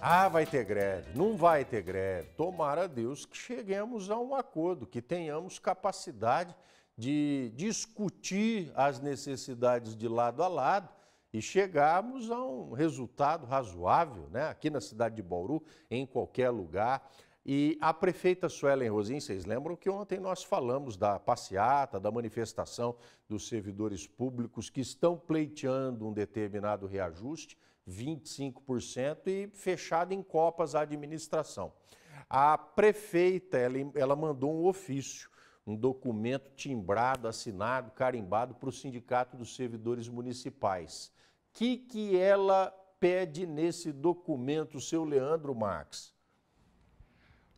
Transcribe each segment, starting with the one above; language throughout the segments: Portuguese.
Ah, vai ter greve, não vai ter greve. Tomara a Deus que cheguemos a um acordo, que tenhamos capacidade de discutir as necessidades de lado a lado e chegarmos a um resultado razoável, né? Aqui na cidade de Bauru, em qualquer lugar. E a prefeita Suelen Rosin, vocês lembram que ontem nós falamos da passeata, da manifestação dos servidores públicos que estão pleiteando um determinado reajuste 25% e fechado em copas a administração. A prefeita, ela, ela mandou um ofício, um documento timbrado, assinado, carimbado para o Sindicato dos Servidores Municipais. O que, que ela pede nesse documento, seu Leandro Marques?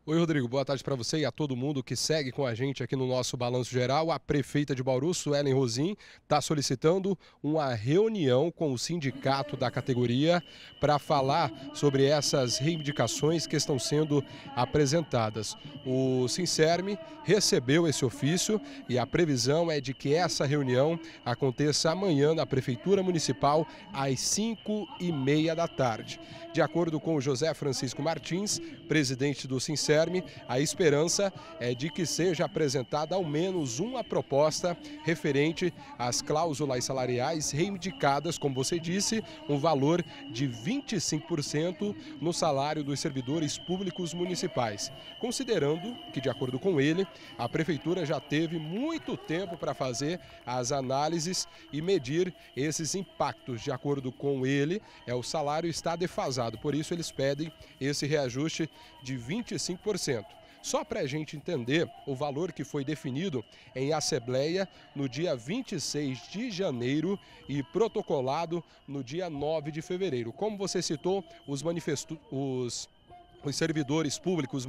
Oi, Rodrigo. Boa tarde para você e a todo mundo que segue com a gente aqui no nosso Balanço Geral. A prefeita de Bauru, Suelen Rosim, está solicitando uma reunião com o sindicato da categoria para falar sobre essas reivindicações que estão sendo apresentadas. O Sincerme recebeu esse ofício e a previsão é de que essa reunião aconteça amanhã na Prefeitura Municipal às 5 e meia da tarde. De acordo com José Francisco Martins, presidente do Sincerme, a esperança é de que seja apresentada ao menos uma proposta referente às cláusulas salariais reivindicadas, como você disse, um valor de 25% no salário dos servidores públicos municipais, considerando que, de acordo com ele, a prefeitura já teve muito tempo para fazer as análises e medir esses impactos. De acordo com ele, é o salário está defasado, por isso eles pedem esse reajuste de 25 só para a gente entender o valor que foi definido em Assembleia no dia 26 de janeiro e protocolado no dia 9 de fevereiro. Como você citou, os manifestantes os servidores públicos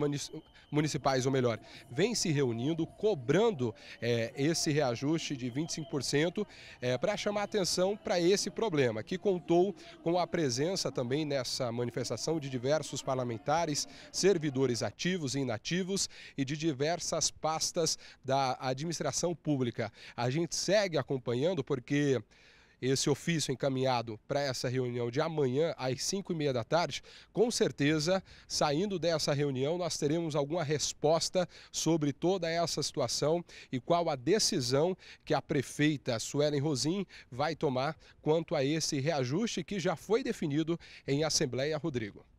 municipais, ou melhor, vêm se reunindo, cobrando é, esse reajuste de 25% é, para chamar atenção para esse problema, que contou com a presença também nessa manifestação de diversos parlamentares, servidores ativos e inativos e de diversas pastas da administração pública. A gente segue acompanhando porque esse ofício encaminhado para essa reunião de amanhã, às 5 e meia da tarde, com certeza, saindo dessa reunião, nós teremos alguma resposta sobre toda essa situação e qual a decisão que a prefeita Suelen Rosim vai tomar quanto a esse reajuste que já foi definido em Assembleia, Rodrigo.